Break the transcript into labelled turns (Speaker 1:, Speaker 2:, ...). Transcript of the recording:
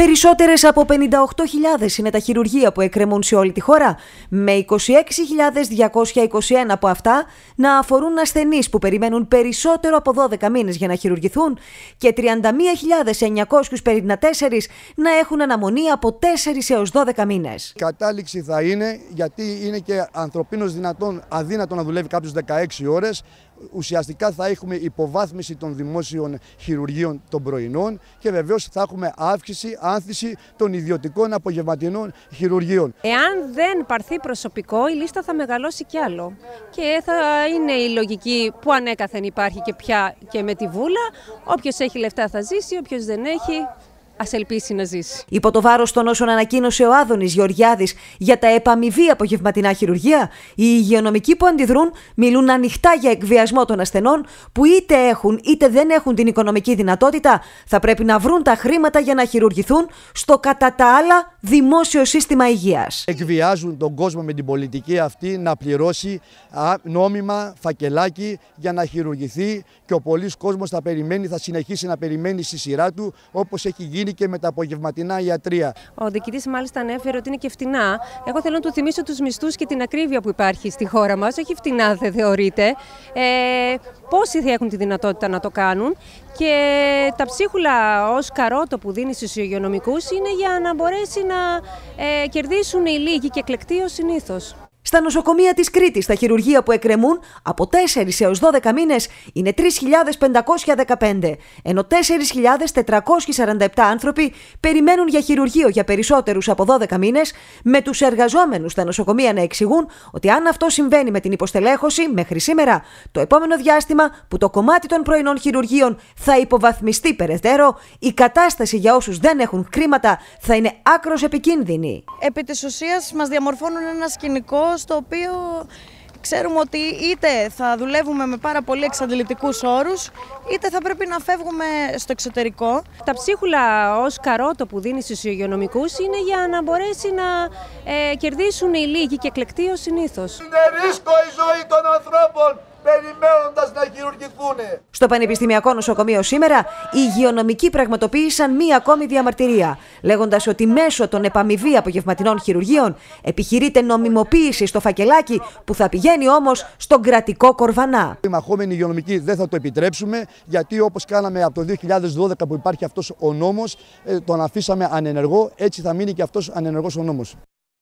Speaker 1: Περισσότερες από 58.000 είναι τα χειρουργεία που εκκρεμούν σε όλη τη χώρα, με 26.221 από αυτά να αφορούν ασθενείς που περιμένουν περισσότερο από 12 μήνες για να χειρουργηθούν και 31.954
Speaker 2: να έχουν αναμονή από 4 έω 12 μήνες. Η κατάληξη θα είναι, γιατί είναι και ανθρωπίνω δυνατόν αδύνατο να δουλεύει κάποιος 16 ώρες, ουσιαστικά θα έχουμε υποβάθμιση των δημόσιων χειρουργείων των πρωινών και βεβαίως θα έχουμε αύξηση, άνθηση των ιδιωτικών απογευματινών χειρουργείων.
Speaker 3: Εάν δεν πάρθει προσωπικό, η λίστα θα μεγαλώσει κι άλλο. Και θα είναι η λογική που ανέκαθεν υπάρχει και πια και με τη βούλα. Όποιος έχει λεφτά θα ζήσει, όποιος δεν έχει ας ελπίσει να ζήσει.
Speaker 1: Υπό το βάρος των όσων ανακοίνωσε ο Άδωνης Γεωργιάδης για τα επαμοιβή απογευματινά χειρουργία, οι υγειονομικοί που αντιδρούν μιλούν ανοιχτά για εκβιασμό των ασθενών που είτε έχουν είτε δεν έχουν την οικονομική δυνατότητα, θα πρέπει να βρουν τα χρήματα για να χειρουργηθούν
Speaker 2: στο κατά τα άλλα δημόσιο σύστημα υγείας. Εκβιάζουν τον κόσμο με την πολιτική αυτή να πληρώσει νόμιμα φακελάκι για να χειρουργηθεί και ο πολλή κόσμος θα περιμένει, θα συνεχίσει να περιμένει στη σειρά του όπως έχει γίνει και με τα απογευματινά ιατρία.
Speaker 3: Ο διοικητής μάλιστα ανέφερε ότι είναι και φτηνά. Εγώ θέλω να του θυμίσω τους μισθούς και την ακρίβεια που υπάρχει στη χώρα μας. Όχι φτηνά, δεν θεωρείται. Ε, πόσοι θα έχουν τη δυνατότητα να το κάνουν. Και τα ψίχουλα ως καρότο που δίνει στους υγειονομικούς είναι για να μπορέσει να ε, κερδίσουν οι λίγοι και εκλεκτοί ως συνήθως.
Speaker 1: Στα νοσοκομεία της Κρήτης, τα χειρουργεία που εκκρεμούν από 4 έω 12 μήνες είναι 3.515, ενώ 4.447 άνθρωποι περιμένουν για χειρουργείο για περισσότερους από 12 μήνες, με τους εργαζόμενους στα νοσοκομεία να εξηγούν ότι αν αυτό συμβαίνει με την υποστελέχωση μέχρι σήμερα, το επόμενο διάστημα που το κομμάτι των πρωινών χειρουργείων θα υποβαθμιστεί περαιτέρω, η κατάσταση για όσους δεν έχουν χρήματα θα είναι άκρος επικίνδυνη. Επί της ουσίας, μας διαμορφώνουν ένα σκηνικό στο οποίο ξέρουμε ότι είτε θα δουλεύουμε με πάρα πολύ εξαντλητικούς
Speaker 3: όρους, είτε θα πρέπει να φεύγουμε στο εξωτερικό. Τα ψίχουλα ως καρότο που δίνει στους υγειονομικούς είναι για να μπορέσει να ε, κερδίσουν οι λίγοι και εκλεκτοί ως συνήθως. Είναι
Speaker 2: ρίσκο η ζωή των ανθρώπων.
Speaker 1: Στο Πανεπιστημιακό Νοσοκομείο σήμερα, οι υγειονομικοί πραγματοποίησαν μία ακόμη διαμαρτυρία, λέγοντας ότι μέσω των επαμοιβή απογευματινών χειρουργείων επιχειρείται νομιμοποίηση
Speaker 2: στο φακελάκι που θα πηγαίνει όμως στον κρατικό κορβανά. Οι μαχόμενοι υγειονομικοί δεν θα το επιτρέψουμε, γιατί όπως κάναμε από το 2012 που υπάρχει αυτός ο νόμος, ε, τον αφήσαμε ανενεργό, έτσι θα μείνει και αυτός ανενεργός ο νόμος.